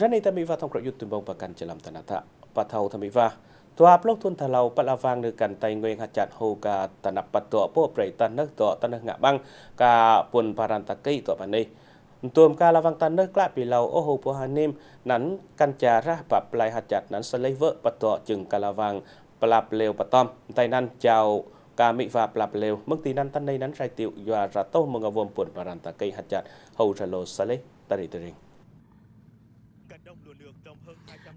รันในทมิวาทองประยุทธ์ตุบงประกันจะลำตนาทะปะเทาทมิวาตัวอับลกทุนทะเลาปะลาวางเดือกันไตเงยหจัดโฮกาตนับปะตัวโป้เปรตันนักตัวตันงะบังกาปนปารันตะกี้ตัวปันนี้ตัวมกาลาวังตันเนกละปีเราโอโหปัวฮานิมนั้นกันจาระปับลายหจัดนั้นสเลเวอร์ปะตัวจึงกาลาวังปลับเลวปะตอมไตนั้นเจ้ากามิวาปลับเลวมึงตีนั้นตันในนั้นไรติวยาราโตมึงอวมปนปารันตะกี้หจัดโฮชโลสเลตริตริง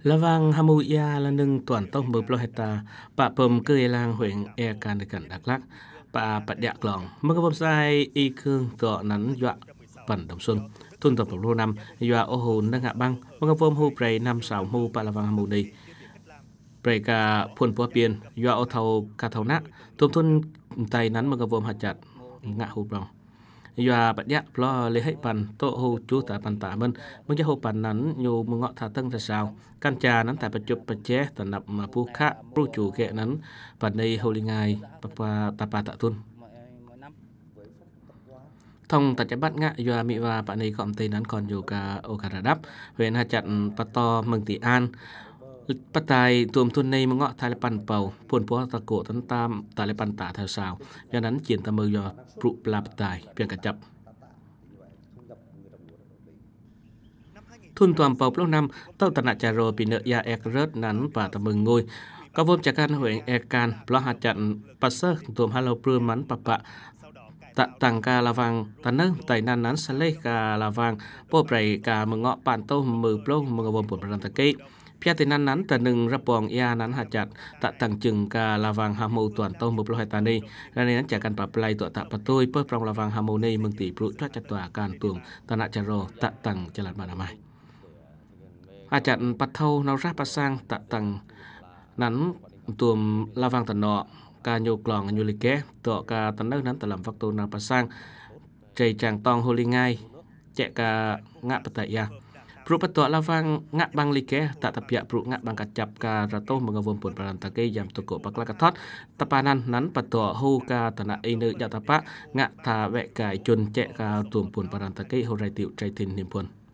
Lavang Hamuya là nâng toàn tông bờ Ploheta, bà pầm cơ lang huyện Erkan Cần Đắk Lắc, bà bạch đạc lòng, mơ cơ bầm sai y cương cọ nắn dọa vần đồng xuân. Thôn tập tổng lô năm, dọa ô hồ nâng hạ băng, mơ cơ bầm hù prey năm xảo hù bà Lavang Hamu đi. Prey cả phun bó biên, dọa ô thầu cả thầu nát, thôn thôn tay nắn mơ cơ bầm hạt chặt, ngạ hù bòng và bạn nhạc lo lấy hết bàn tổ hồ chú tả bàn tả mình mình cho hồ bàn nắn nhiều một ngọ thả tân thật sao căn trà nắn tại bạch chụp bạch chế tả nập mà bu khá bu chủ kệ nắn và đây hồ linh và tà bà tạ tuân thông tại trái bắt ngã doa mỹ và bạn ấy gọn tên nắn còn dù cả ô cả đáp huyện hà chặn to mừng tỷ an ปัตายตัวมทุนในมังเงาะไทยปันเป่าพนพัวตะโกตันตามตาเลปันตาเทาสาวยันนั้นเขียนตะมือยอปรุปลาปตายเพียงกระจับทุนตัวมเป่าปล้นนำเต้าตนาจารโรปีเนยาเอกเริดนั้นป่าตะมึงงวยก็วมจากการหวยเอกการปลาหัดจันปัสเซอร์ตัวมฮัลโลปลื้มมันปะปะตะตังกาลาวังตะเนิ่งไตนันนั้นสเลกาลาวังโปรไบกามึงเงาะปานโต้มือปล้งมึงกวมปุ่นประดันตะกี้ Piatinan นั้นแต่หนึ่งระปองยานั้นหาจัดตะตังจึงกาลาวังฮามูตวนต้มบุปลอยตานีและในนั้นจากการปรับปลายตัวตะประตูเพื่อปรองลาวังฮามูนีมึงตีปลุกจัดจัดตัวการตุงตนะจโรตะตังจลัดมานามัยอาจัดปัทเทานาวราปัสซังตะตังนั้นตัวลาวังตนอการโยกลองยูลิเกตัวกาตันเนนั้นตะลำฟักตูนาวปัสซังใจจางตองโฮลิง่ายแจกกางะปะตะยา Pru La Vang ngak bang like tak tapia pru ngak bang kacap ka rato mengawon pun parantake jam toko pakla katot tapanan nan petua hu ka tana inu jatapa ngak ta wek kai chun che ka tumpun parantake horai tiu trai tin nimpun.